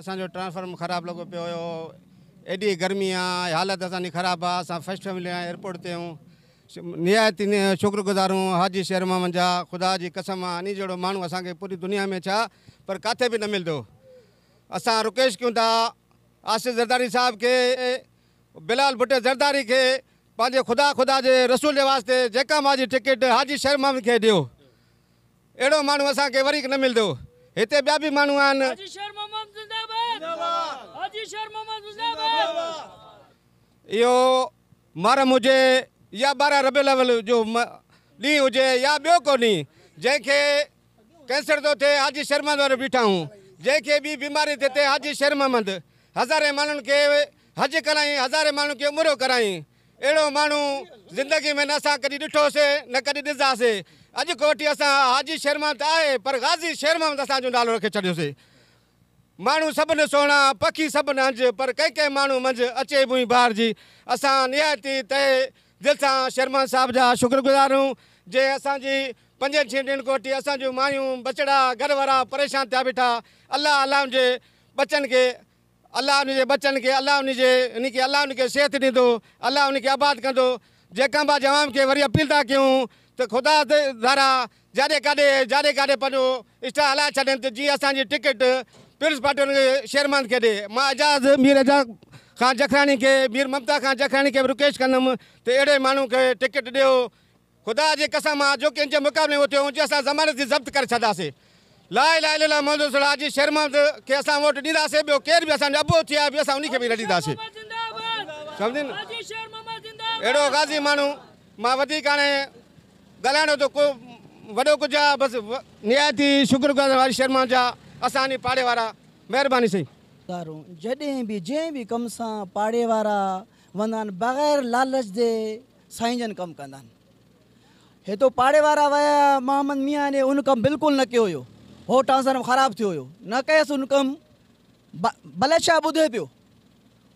असांजो ट्रांसफॉर्म खराब लगो पियो हुयो एॾी गर्मी आहे हालति असांजी ख़राबु आहे असां फर्स्ट फैमिली एयरपोर्ट ते आहियूं निहायती शुक्रगुज़ार हूँ हाजी शहर मां मुंहिंजा ख़ुदा की कसम आनी जड़ो मू अ पूरी दुनिया में छा पर किथे भी न मिलंदो अस रुकेश क्यों था आसिफ़ ज़रदारी साहब के बिलाल भुट्टे ज़रदारी के पंहिंजे ख़ुदा ख़ुदा के रसूल जे वास्ते जहाँ मां जी टिकिट हाजी शर्मा खे ॾियो अहिड़ो माण्हू असांखे वरी न मिलो इतने ॿिया बि माण्हू आहिनि इहो मरम हुजे या ॿारहं रबियल जो ॾींहुं हुजे या ॿियो को ॾींहुं जंहिंखे कैंसर थो थिए हाजी शर्मा वारो बीठा आहियूं जंहिंखे ॿी बीमारी थी थिए हाजी शर्म मंद हज़ारे माण्हुनि खे हज कराई हज़ारे माण्हुनि खे उमिरियो कराई अहिड़ो माण्हू ज़िंदगी में न असां कॾहिं ॾिठोसीं न कॾहिं ॾिसंदासीं अॼु खां वठी असां हाजी शर्मा त आहे पर गाज़ी शर्मा असांजो नालो रखे छॾियोसीं माण्हू सभु न सुहिणा पखी सभु न हंज पर कंहिं कंहिं माण्हू मंझि अचे बि ॿाहिरि जी असां निहायती तए दिलि सां शर्मा साहिब जा शुक्रगुज़ार जे असांजी पंज छहनि ॾींहनि खां वठी असां जूं मायूं ॿचड़ा घर वारा परेशान थिया बीठा अलाह अलाह हुनजे बचनि खे अलाह उनजे बचनि खे अलाह उनजे इनखे अलाह उनखे सिहत ॾींदो अलाह उनखे आबादु कंदो जेका बि जवाब खे वरी अपील था कयूं त ख़ुदा जाॾे काॾे जाॾे काॾे पंहिंजो इष्ट हलाए छॾनि त जीअं असांजी टिकट पियुष पाटील शेरमान केॾे मां एजाज़ मीर एजाज़ खां जखराणी खे मीर ममता खान जखरानी के बि रिक्वेस्ट कंदुमि त अहिड़े माण्हू खे टिकट ॾियो ख़ुदा जे कसम जो कंहिंजे मुक़ाबले में थियो हुजे असां ज़मानत जी ज़ब्त करे छॾियासीं लाइ लाइ लाइ मोहम्मद सराज जी शेरमान खे वोट दींदे ॿियो केर भी असांजो अबो थी भी बि असां उनखे बि न ॾींदासीं सम्झनि गाज़ी मानू मां वधीक हाणे ॻाल्हाइणो त तो को वॾो कुझु आहे बसि निहायती शुक्रगुज़ार वारी शर्मा जहाँ असानी पाड़े वारा मेहरबानी सही जॾहिं भी जे भी कम सा पाड़े वारा वेंदा बग़ैर लालच दे साईं जन कमु कंदा आहिनि हितां पाड़े वारा विया मोहम्मद मियां उन कम बिल्कुल न कयो हुयो उहो ट्रांसफर्म ख़राबु थियो हो न कयसि उन कम भल छा ॿुधे पियो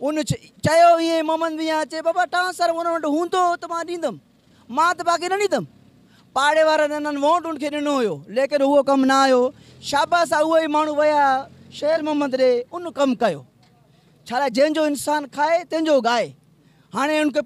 उन चयो ये मामन मीअं चे बाबा ट्रांसफर्म हुन हुंदो हूंदो त मां ॾींदमि मां बाक़ी न ॾींदमि पाड़े वारा चवंदा आहिनि उनखे ॾिनो हुयो लेकिन वो कम ना आयो शाबा सां उहे ई माण्हू शेर मोहम्मद रे उन कम कयो छा लाइ जंहिंजो खाए तंहिंजो गाए हाँ उनके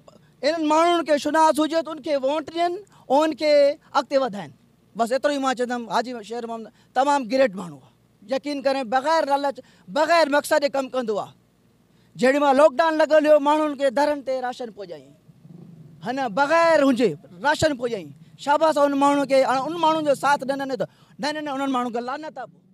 इन्हनि माण्हुनि खे शुनास हुजे त उनखे वोट दियन और उनके अॻिते वधाइनि बसि एतिरो ई मां हाजी शेर मोहम्मद तमाम ग्रेट मानू आहे यकीन करें बग़ैर लालच बग़ैर मक़सद कम कमु कंदो आहे लॉकडाउन लगल हो मान खे दरनि ते राशन पहुचायईं हिन बग़ैर हुजे राशन पहुचायईं शाबाश उन माण्हू खे उन माण्हू जो साथ ॾिनो त न न न उन्हनि माण्हू खे